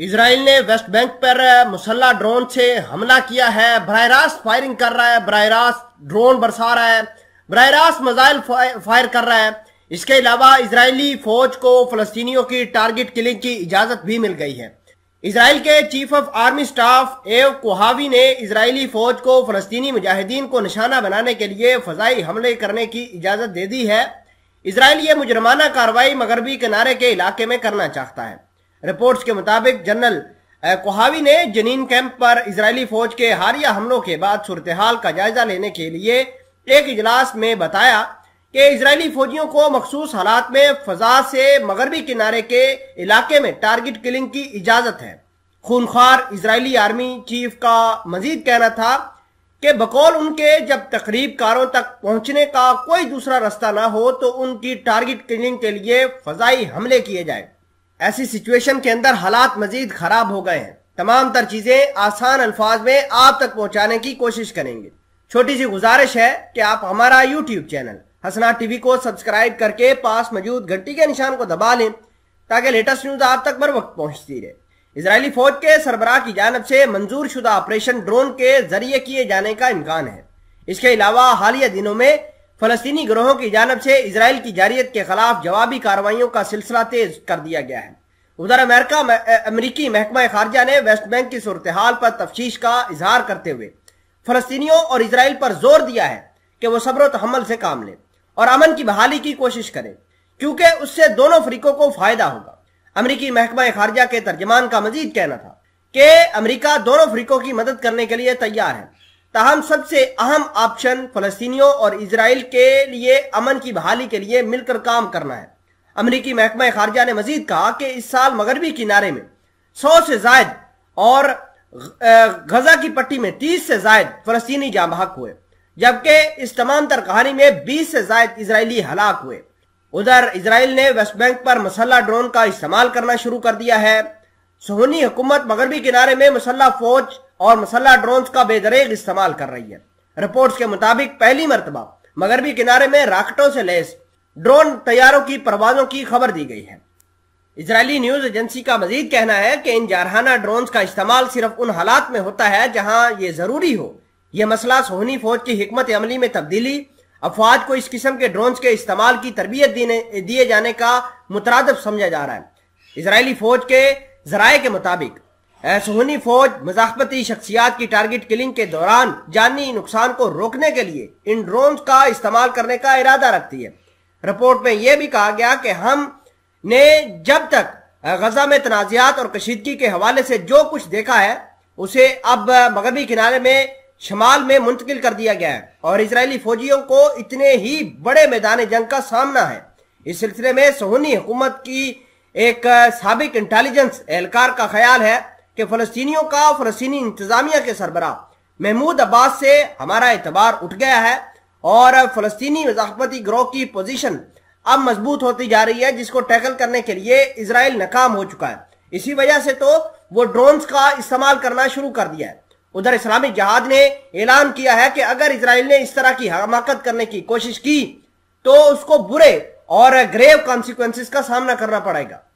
Israel ने West Bank पर मुसल्ला drone से हमला किया है बरह रास्त फायरिंग कर रहा है बरह रास्त ड्रोन बरसा रहा है बरह रास्त मजाइल फायर कर रहा है इसके अलावा इसराइली फौज को फलस्तियों की टारगेट किलिंग की इजाजत भी मिल गई है इसराइल के चीफ ऑफ आर्मी स्टाफ एव कोहावी ने इसराइली फौज को फलस्तीनी मुजाहिदीन को निशाना बनाने के लिए फजाई हमले करने की इजाजत दे दी है इसराइल ये मुजरमाना कार्रवाई मगरबी किनारे के इलाके में करना चाहता है रिपोर्ट्स के मुताबिक जनरल कोहावी ने जनीन कैंप पर इजरायली फौज के हारिया हमलों के बाद सूरत हाल का जायजा लेने के लिए एक इजलास में बताया कि इजरायली फौजियों को मखसूस हालात में फजा से मगरबी किनारे के इलाके में टारगेट किलिंग की इजाजत है खूनखार इजरायली आर्मी चीफ का मजीद कहना था कि बकौल उनके जब तकरीब कारों तक पहुंचने का कोई दूसरा रास्ता ना हो तो उनकी टारगेट किलिंग के लिए फजाई हमले किए जाए ऐसी सिचुएशन के अंदर हालात मजीद खराब हो गए हैं तमाम तर चीजें आसान अल्फाज में आप तक पहुंचाने की कोशिश करेंगे छोटी सी गुजारिश है कि आप हमारा यूट्यूब चैनल हसना टीवी को सब्सक्राइब करके पास मौजूद घंटी के निशान को दबा लें ताकि लेटेस्ट न्यूज आप तक बर वक्त पहुंचती रहे इसराइली फौज के सरबराह की जानब से मंजूर शुदा ऑपरेशन ड्रोन के जरिए किए जाने का इम्कान है इसके अलावा हालिया दिनों में फलस्तीनी ग्रोहों की जानब से इसराइल की जारियत के खिलाफ जवाबी कार्रवाइयों का सिलसिला तेज कर दिया गया है उधर अमेरिका अमरीकी महकमा खारजा ने वेस्ट बैंक की सूरत हाल पर तफ्श का इजहार करते हुए फलस्तियों और इसराइल पर जोर दिया है कि वो सब्र तहमल से काम लें और अमन की बहाली की कोशिश करें क्योंकि उससे दोनों फरीकों को फायदा होगा अमरीकी महकमा खारजा के तर्जमान का मजीद कहना था कि अमरीका दोनों फरीकों की मदद करने के लिए तैयार है तहम सबसे अहम ऑप्शन फलस्तियों और इसराइल के लिए अमन की बहाली के लिए मिलकर काम करना है अमरीकी महकमा खारजा ने मजीद कहा कि इस साल मगरबी किनारे में सौ से जायद और गजा की पट्टी में तीस से जायद फलस्तनी जाँ बहक हुए जबकि इस तमाम तर कहानी में बीस से जायद इसराइली हलाक हुए उधर इसराइल ने वेस्ट बैंक पर मसल्ला ड्रोन का इस्तेमाल करना शुरू कर दिया है सोहनी हुकूमत मगरबी किनारे में मसल्ला फौज और मसल्ला ड्रोन का बेदरेग इस्तेमाल कर रही है रिपोर्ट के मुताबिक पहली मरतबा मगरबी किनारे में राकेटों से लैस ड्रोन तैयारों की परवाजों की खबर दी गई है इसराइली न्यूज एजेंसी का मजीद कहना है कि इन जारहाना ड्रोन का इस्तेमाल सिर्फ उन हालात में होता है जहां ये जरूरी हो यह मसला सोहनी फौज की हमत अमली में तब्दीली अफवाज को इस किस्म के ड्रोन के इस्तेमाल की तरबियत दिए जाने का मुतरद समझा जा रहा है इसराइली फौज के जराये के मुताबिक सोहनी फौज मजाकती शख्सियात की टारगेट किलिंग के दौरान जानी नुकसान को रोकने के लिए इन ड्रोन का इस्तेमाल करने का इरादा रखती है रिपोर्ट में यह भी कहा गया कि हम ने जब तक गजा में तनाज़ात और कशीदगी के हवाले से जो कुछ देखा है उसे अब मगरबी किनारे में शमाल में मुंतकिल कर दिया गया है और इसराइली फौजियों को इतने ही बड़े मैदान जंग का सामना है इस सिलसिले में सोहनी हुकूमत की एक सबक इंटेलिजेंस एहलकार का ख्याल है कि फलस्तियों का फलस्तनी इंतजामिया के सरबरा महमूद अब्बास से हमारा एतबार उठ गया है और फलस्तनी मजाकती ग्रोह की पोजिशन अब मजबूत होती जा रही है जिसको टैकल करने के लिए इसराइल नाकाम हो चुका है इसी वजह से तो वो ड्रोन्स का इस्तेमाल करना शुरू कर दिया है उधर इस्लामिक जहाज ने ऐलान किया है कि अगर इसराइल ने इस तरह की हमाकत करने की कोशिश की तो उसको बुरे और ग्रेव कॉन्सिक्वेंसिस का सामना करना पड़ेगा